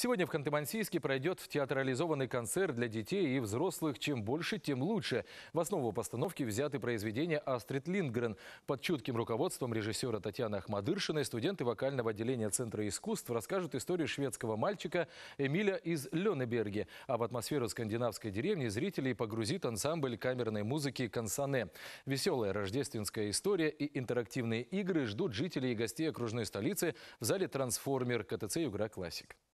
Сегодня в Ханты-Мансийске пройдет театрализованный концерт для детей и взрослых. Чем больше, тем лучше. В основу постановки взяты произведения Астрид Лингрен, Под чутким руководством режиссера Татьяны Ахмадыршиной студенты вокального отделения Центра искусств расскажут историю шведского мальчика Эмиля из Лёнеберге. А в атмосферу скандинавской деревни зрителей погрузит ансамбль камерной музыки «Консане». Веселая рождественская история и интерактивные игры ждут жителей и гостей окружной столицы в зале «Трансформер» КТЦ «Югра Классик».